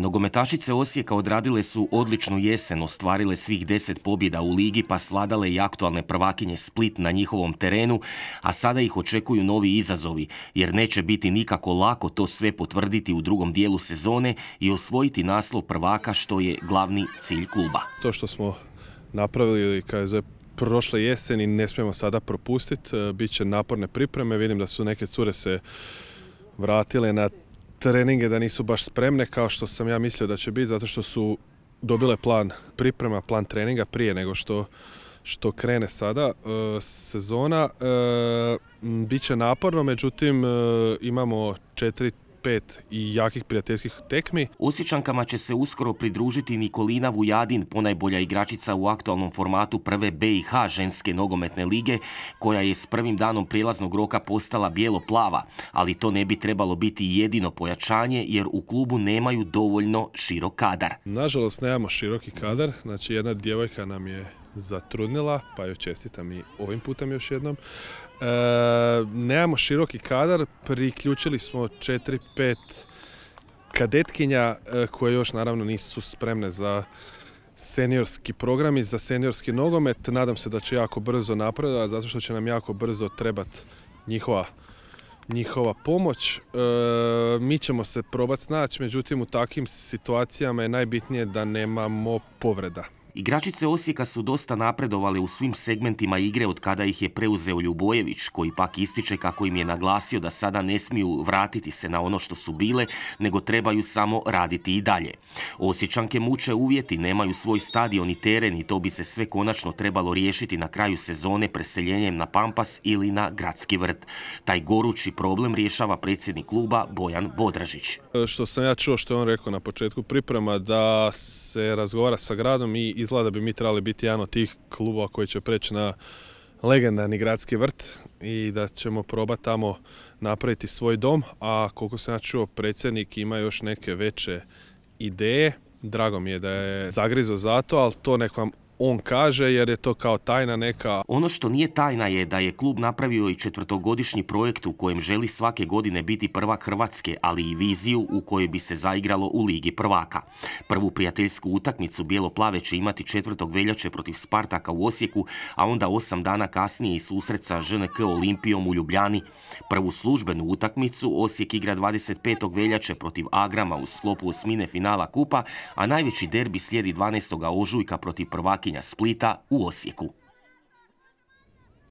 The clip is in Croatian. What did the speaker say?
Nogometašice Osijeka odradile su odličnu jesen, ostvarile svih deset pobjeda u ligi pa svladale i aktualne prvakinje Split na njihovom terenu, a sada ih očekuju novi izazovi, jer neće biti nikako lako to sve potvrditi u drugom dijelu sezone i osvojiti naslov prvaka što je glavni cilj kluba. To što smo napravili KZ prošle jeseni ne smijemo sada propustiti, e, bit će naporne pripreme, vidim da su neke cure se vratile na treninge da nisu baš spremne kao što sam ja mislio da će biti zato što su dobile plan priprema, plan treninga prije nego što što krene sada e, sezona. E, Biće naporno, međutim e, imamo četiri pet i jakih prijateljskih tekmi. Osjećankama će se uskoro pridružiti Nikolina Vujadin, ponajbolja igračica u aktualnom formatu prve BiH ženske nogometne lige, koja je s prvim danom prijelaznog roka postala bijelo-plava, ali to ne bi trebalo biti jedino pojačanje jer u klubu nemaju dovoljno širok kadar. Nažalost nemamo široki kadar, znači jedna djevojka nam je zatrudnila, pa joj čestitam i ovim putem još jednom. E, nemamo široki kadar, priključili smo 4-5 kadetkinja e, koje još naravno nisu spremne za seniorski program i za seniorski nogomet. Nadam se da će jako brzo napredovati, zato što će nam jako brzo trebati njihova njihova pomoć. E, mi ćemo se probati snaći, međutim u takvim situacijama je najbitnije da nemamo povreda. Igračice Osijeka su dosta napredovali u svim segmentima igre od kada ih je preuzeo Ljubojević, koji pak ističe kako im je naglasio da sada ne smiju vratiti se na ono što su bile, nego trebaju samo raditi i dalje. Osjećanke muče uvjeti, nemaju svoj stadion i teren i to bi se sve konačno trebalo riješiti na kraju sezone preseljenjem na Pampas ili na Gradski vrt. Taj gorući problem rješava predsjednik kluba Bojan Bodražić. Što sam ja čuo što je on rekao na početku priprema da se razgovara sa gradom i izgleda da bi mi trebali biti jedan od tih klubova koji će preći na legendarni gradski vrt i da ćemo probati tamo napraviti svoj dom, a koliko sam ja čuo predsjednik ima još neke veće ideje. Drago mi je da je zagrizo za to, ali to nek vam on kaže jer je to kao tajna neka. Ono što nije tajna je da je klub napravio i četvrtogodišnji projekt u kojem želi svake godine biti prvak Hrvatske, ali i viziju u kojoj bi se zaigralo u Ligi prvaka. Prvu prijateljsku utakmicu Bijelo-Plave će imati 4. veljače protiv Spartaka u Osijeku, a onda osam dana kasnije i susret sa ŽNK Olimpijom u Ljubljani. Prvu službenu utakmicu Osijek igra 25. veljače protiv Agrama u sklopu osmine finala Kupa, a najveći derbi slijedi 12. ožujka protiv prvaki Splita u Osijeku.